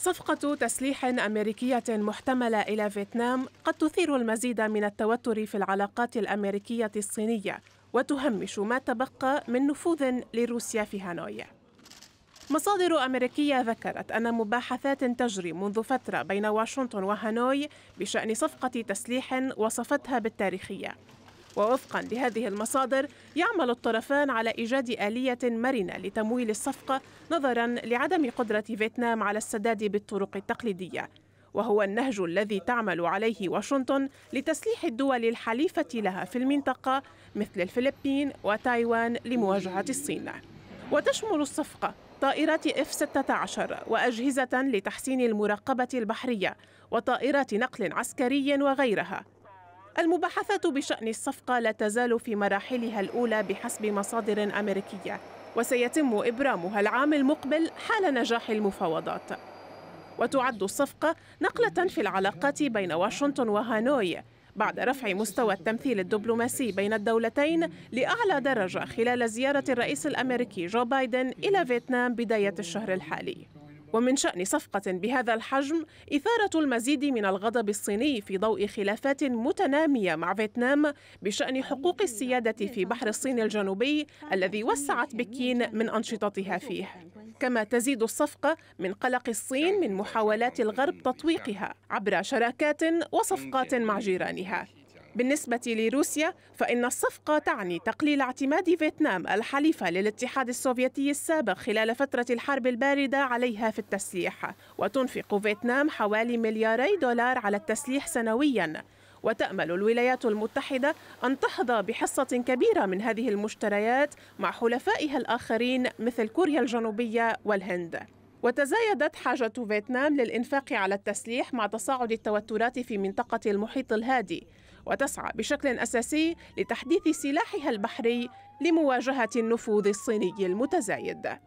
صفقة تسليح أمريكية محتملة إلى فيتنام قد تثير المزيد من التوتر في العلاقات الأمريكية الصينية وتهمش ما تبقى من نفوذ لروسيا في هانوي. مصادر أمريكية ذكرت أن مباحثات تجري منذ فترة بين واشنطن وهانوي بشأن صفقة تسليح وصفتها بالتاريخية ووفقا لهذه المصادر يعمل الطرفان على إيجاد آلية مرنة لتمويل الصفقة نظرا لعدم قدرة فيتنام على السداد بالطرق التقليدية وهو النهج الذي تعمل عليه واشنطن لتسليح الدول الحليفة لها في المنطقة مثل الفلبين وتايوان لمواجهة الصين وتشمل الصفقة طائرات F-16 وأجهزة لتحسين المراقبة البحرية وطائرات نقل عسكري وغيرها المباحثات بشأن الصفقة لا تزال في مراحلها الأولى بحسب مصادر أمريكية وسيتم إبرامها العام المقبل حال نجاح المفاوضات وتعد الصفقة نقلة في العلاقات بين واشنطن وهانوي بعد رفع مستوى التمثيل الدبلوماسي بين الدولتين لأعلى درجة خلال زيارة الرئيس الأمريكي جو بايدن إلى فيتنام بداية الشهر الحالي ومن شأن صفقة بهذا الحجم إثارة المزيد من الغضب الصيني في ضوء خلافات متنامية مع فيتنام بشأن حقوق السيادة في بحر الصين الجنوبي الذي وسعت بكين من أنشطتها فيه كما تزيد الصفقة من قلق الصين من محاولات الغرب تطويقها عبر شراكات وصفقات مع جيرانها بالنسبة لروسيا فإن الصفقة تعني تقليل اعتماد فيتنام الحليفة للاتحاد السوفيتي السابق خلال فترة الحرب الباردة عليها في التسليح وتنفق فيتنام حوالي ملياري دولار على التسليح سنوياً وتأمل الولايات المتحدة أن تحظى بحصة كبيرة من هذه المشتريات مع حلفائها الآخرين مثل كوريا الجنوبية والهند وتزايدت حاجة فيتنام للإنفاق على التسليح مع تصاعد التوترات في منطقة المحيط الهادي وتسعى بشكل أساسي لتحديث سلاحها البحري لمواجهة النفوذ الصيني المتزايد